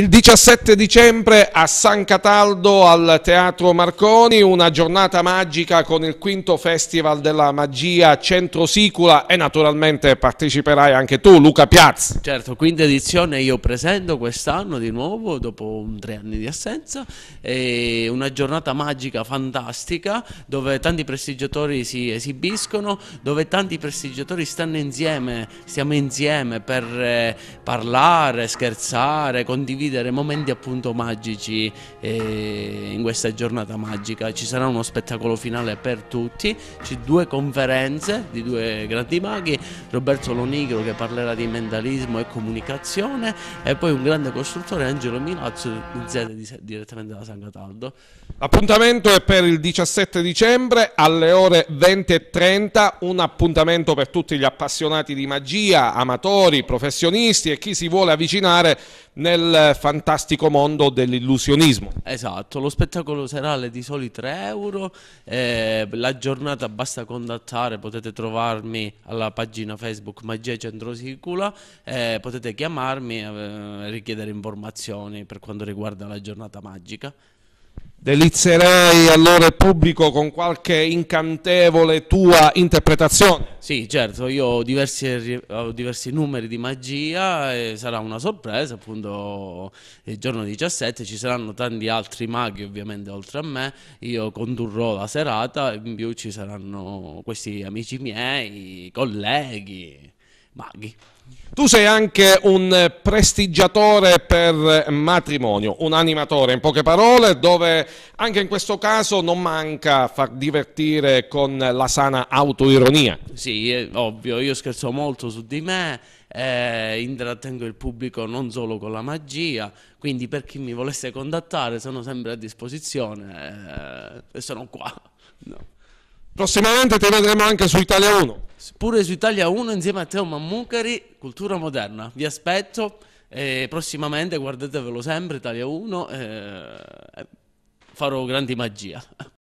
Il 17 dicembre a San Cataldo al Teatro Marconi, una giornata magica con il quinto Festival della Magia Centro Sicula e naturalmente parteciperai anche tu Luca Piazzi. Certo, quinta edizione io presento quest'anno di nuovo dopo tre anni di assenza, è una giornata magica fantastica dove tanti prestigiatori si esibiscono, dove tanti prestigiatori stanno insieme, stiamo insieme per eh, parlare, scherzare, condividere condividere momenti appunto magici eh, in questa giornata magica. Ci sarà uno spettacolo finale per tutti, ci due conferenze di due grandi maghi, Roberto Lonigro che parlerà di mentalismo e comunicazione e poi un grande costruttore Angelo Milazzo, zed di, direttamente da San Cataldo. L'appuntamento è per il 17 dicembre alle ore 20.30, un appuntamento per tutti gli appassionati di magia, amatori, professionisti e chi si vuole avvicinare nel fantastico mondo dell'illusionismo. Esatto, lo spettacolo serale è di soli 3 euro, eh, la giornata basta contattare, potete trovarmi alla pagina Facebook Magia Centrosicula, eh, potete chiamarmi e eh, richiedere informazioni per quanto riguarda la giornata magica delizzerai allora il pubblico con qualche incantevole tua interpretazione. Sì, certo, io ho diversi, ho diversi numeri di magia e sarà una sorpresa, appunto il giorno 17 ci saranno tanti altri maghi ovviamente oltre a me, io condurrò la serata e in più ci saranno questi amici miei, colleghi. Maghi. Tu sei anche un prestigiatore per matrimonio, un animatore in poche parole, dove anche in questo caso non manca far divertire con la sana autoironia. Sì, è ovvio, io scherzo molto su di me, eh, intrattengo il pubblico non solo con la magia, quindi per chi mi volesse contattare sono sempre a disposizione eh, e sono qua. No. Prossimamente ti vedremo anche su Italia 1 pure su Italia 1 insieme a Teo Mammucari, Cultura Moderna. Vi aspetto e eh, prossimamente guardatevelo sempre Italia 1, eh, farò grandi magia.